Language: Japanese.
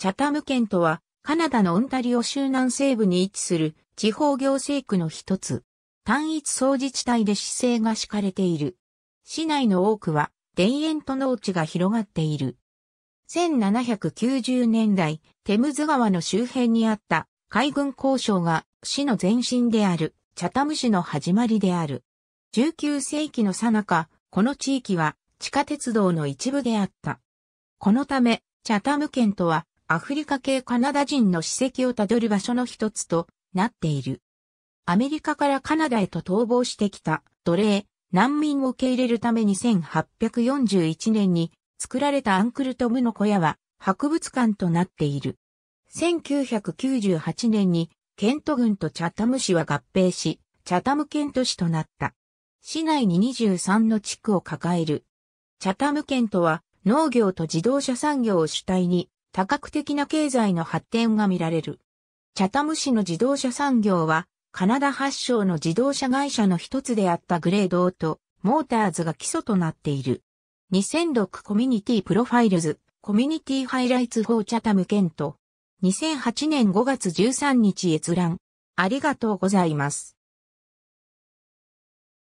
チャタム県とは、カナダのオンタリオ州南西部に位置する地方行政区の一つ。単一総自治体で市政が敷かれている。市内の多くは田園と農地が広がっている。1790年代、テムズ川の周辺にあった海軍交渉が市の前身であるチャタム市の始まりである。19世紀の最中、この地域は地下鉄道の一部であった。このため、チャタム県とはアフリカ系カナダ人の史跡をたどる場所の一つとなっている。アメリカからカナダへと逃亡してきた奴隷、難民を受け入れるために1841年に作られたアンクルトムの小屋は博物館となっている。1998年にケント郡とチャタム市は合併し、チャタム県都市となった。市内に23の地区を抱える。チャタム県とは農業と自動車産業を主体に多角的な経済の発展が見られる。チャタム市の自動車産業は、カナダ発祥の自動車会社の一つであったグレードーと、モーターズが基礎となっている。2006コミュニティプロファイルズ、コミュニティハイライツ・フォー・チャタム・県と、2008年5月13日閲覧。ありがとうございます。